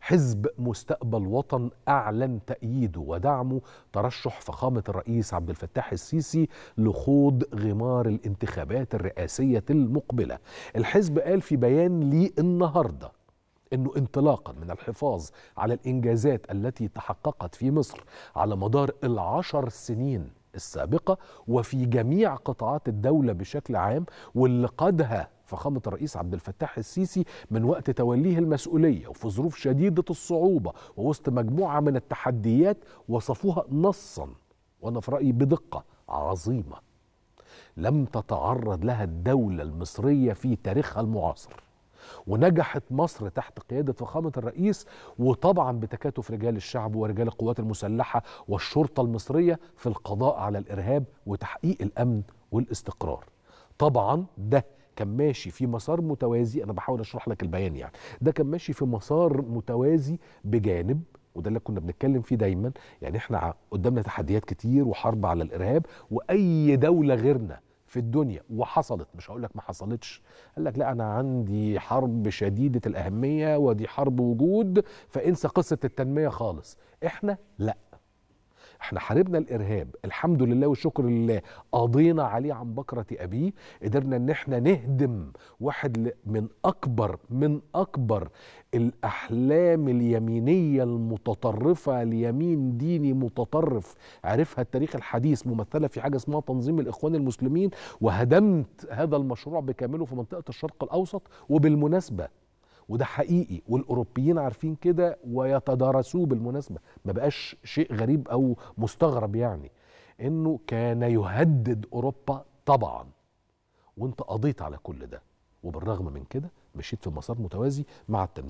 حزب مستقبل وطن أعلن تأييده ودعمه ترشح فخامة الرئيس عبد الفتاح السيسي لخوض غمار الانتخابات الرئاسية المقبلة الحزب قال في بيان لي النهارده انه انطلاقا من الحفاظ على الانجازات التي تحققت في مصر على مدار العشر سنين السابقه وفي جميع قطاعات الدوله بشكل عام واللي قادها فخامة الرئيس عبد الفتاح السيسي من وقت توليه المسؤولية وفي ظروف شديدة الصعوبة ووسط مجموعة من التحديات وصفوها نصا وأنا في رأيي بدقة عظيمة لم تتعرض لها الدولة المصرية في تاريخها المعاصر ونجحت مصر تحت قيادة فخامة الرئيس وطبعا بتكاتف رجال الشعب ورجال القوات المسلحة والشرطة المصرية في القضاء على الإرهاب وتحقيق الأمن والاستقرار طبعا ده كان ماشي في مسار متوازي انا بحاول اشرح لك البيان يعني ده كان ماشي في مسار متوازي بجانب وده اللي كنا بنتكلم فيه دايما يعني احنا قدامنا تحديات كتير وحرب على الارهاب واي دوله غيرنا في الدنيا وحصلت مش هقول لك ما حصلتش قال لك لا انا عندي حرب شديده الاهميه ودي حرب وجود فانسى قصه التنميه خالص احنا لا احنا حاربنا الارهاب الحمد لله والشكر لله قضينا عليه عن بكره ابيه قدرنا ان احنا نهدم واحد من اكبر من اكبر الاحلام اليمينيه المتطرفه ليمين ديني متطرف عرفها التاريخ الحديث ممثله في حاجه اسمها تنظيم الاخوان المسلمين وهدمت هذا المشروع بكامله في منطقه الشرق الاوسط وبالمناسبه وده حقيقي والاوروبيين عارفين كده ويتدارسوه بالمناسبه ما بقاش شيء غريب او مستغرب يعني انه كان يهدد اوروبا طبعا وانت قضيت على كل ده وبالرغم من كده مشيت في مسار متوازي مع التنميه